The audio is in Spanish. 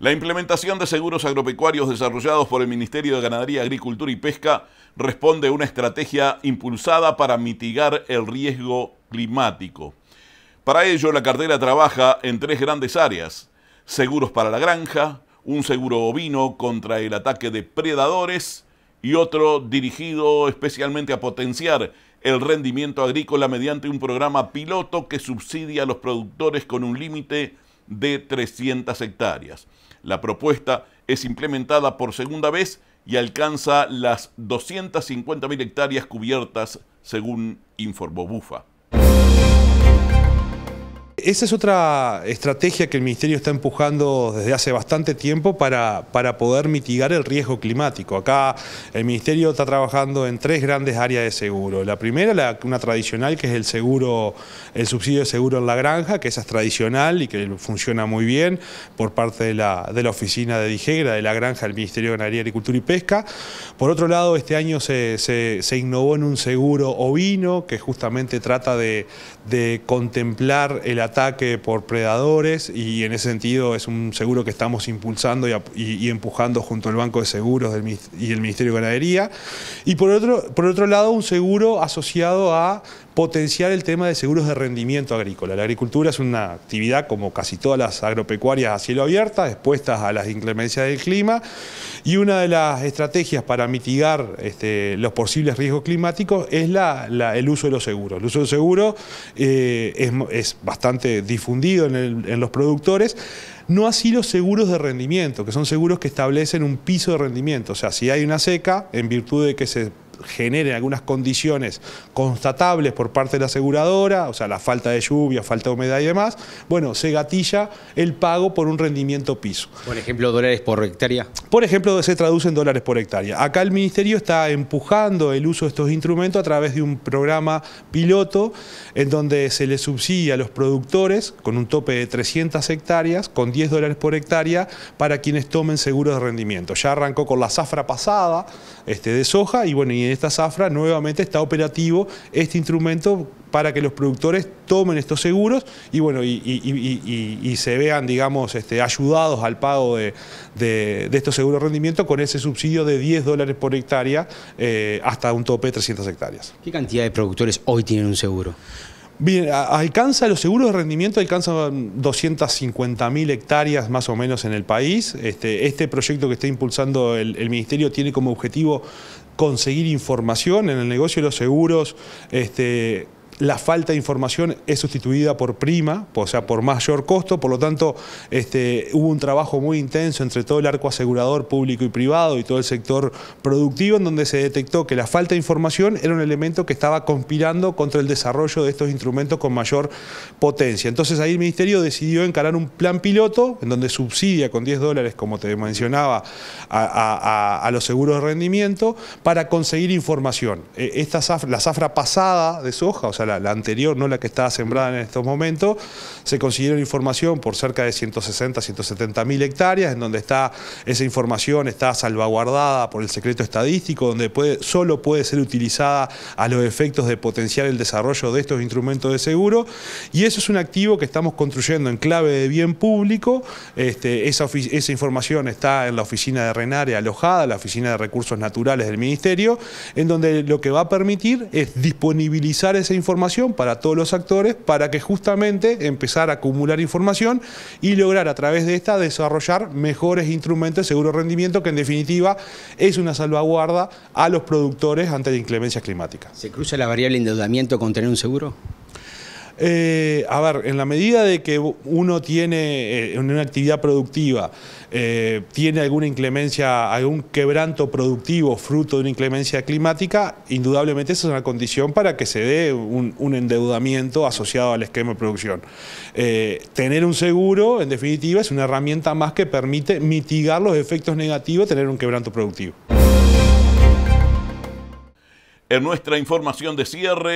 La implementación de seguros agropecuarios desarrollados por el Ministerio de Ganadería, Agricultura y Pesca responde a una estrategia impulsada para mitigar el riesgo climático. Para ello, la cartera trabaja en tres grandes áreas. Seguros para la granja, un seguro ovino contra el ataque de predadores y otro dirigido especialmente a potenciar el rendimiento agrícola mediante un programa piloto que subsidia a los productores con un límite de 300 hectáreas. La propuesta es implementada por segunda vez y alcanza las 250.000 hectáreas cubiertas, según informó Bufa. Esa es otra estrategia que el Ministerio está empujando desde hace bastante tiempo para, para poder mitigar el riesgo climático. Acá el Ministerio está trabajando en tres grandes áreas de seguro. La primera, la, una tradicional, que es el seguro, el subsidio de seguro en la granja, que esa es tradicional y que funciona muy bien por parte de la, oficina de Dijegra, de la granja del Ministerio de Ganadería, Agricultura y Pesca. Por otro lado, este año se, se, innovó en un seguro ovino, que justamente trata de, de contemplar el ataque ataque por predadores y en ese sentido es un seguro que estamos impulsando y, empujando junto al Banco de Seguros y el Ministerio de Ganadería. Y por otro, por otro lado, un seguro asociado a potenciar el tema de seguros de rendimiento agrícola. La agricultura es una actividad, como casi todas las agropecuarias a cielo abierta, expuestas a las inclemencias del clima, y una de las estrategias para mitigar este, los posibles riesgos climáticos es el uso de los seguros. El uso de los seguros eh, es, bastante difundido en, en los productores, no así los seguros de rendimiento, que son seguros que establecen un piso de rendimiento. O sea, si hay una seca, en virtud de que se genere algunas condiciones constatables por parte de la aseguradora, o sea, la falta de lluvia, falta de humedad y demás, bueno, se gatilla el pago por un rendimiento piso. Por ejemplo, dólares por hectárea. Por ejemplo, se traduce en dólares por hectárea. Acá el Ministerio está empujando el uso de estos instrumentos a través de un programa piloto en donde se le subsidia a los productores con un tope de 300 hectáreas, con 10 dólares por hectárea, para quienes tomen seguros de rendimiento. Ya arrancó con la zafra pasada este, de soja y bueno, y en esta zafra, nuevamente está operativo este instrumento para que los productores tomen estos seguros y bueno y, se vean digamos este, ayudados al pago de, estos seguros de rendimiento con ese subsidio de 10 dólares por hectárea eh, hasta un tope de 300 hectáreas. ¿Qué cantidad de productores hoy tienen un seguro? Bien, alcanza los seguros de rendimiento, alcanzan 250.000 hectáreas más o menos en el país. Este, este proyecto que está impulsando el, Ministerio tiene como objetivo conseguir información en el negocio de los seguros, este, la falta de información es sustituida por prima, o sea, por mayor costo, por lo tanto este, hubo un trabajo muy intenso entre todo el arco asegurador público y privado y todo el sector productivo en donde se detectó que la falta de información era un elemento que estaba conspirando contra el desarrollo de estos instrumentos con mayor potencia. Entonces ahí el Ministerio decidió encarar un plan piloto en donde subsidia con 10 dólares, como te mencionaba, a, los seguros de rendimiento para conseguir información. E, esta la zafra pasada de soja, o sea, la, anterior, no la que está sembrada en estos momentos, se consiguieron información por cerca de 160, 170 mil hectáreas, en donde está esa información está salvaguardada por el secreto estadístico, donde puede, solo puede ser utilizada a los efectos de potenciar el desarrollo de estos instrumentos de seguro, y eso es un activo que estamos construyendo en clave de bien público, este, esa, esa información está en la oficina de Renare alojada, la oficina de recursos naturales del Ministerio, en donde lo que va a permitir es disponibilizar esa información para todos los actores para que justamente empezar a acumular información y lograr a través de esta desarrollar mejores instrumentos de seguro rendimiento que en definitiva es una salvaguarda a los productores ante la inclemencia climática. ¿Se cruza la variable endeudamiento con tener un seguro? Eh, a ver, en la medida de que uno tiene eh, una actividad productiva, eh, tiene alguna inclemencia, algún quebranto productivo fruto de una inclemencia climática, indudablemente esa es una condición para que se dé un, un endeudamiento asociado al esquema de producción. tener un seguro, en definitiva, es una herramienta más que permite mitigar los efectos negativos de tener un quebranto productivo. En nuestra información de cierre,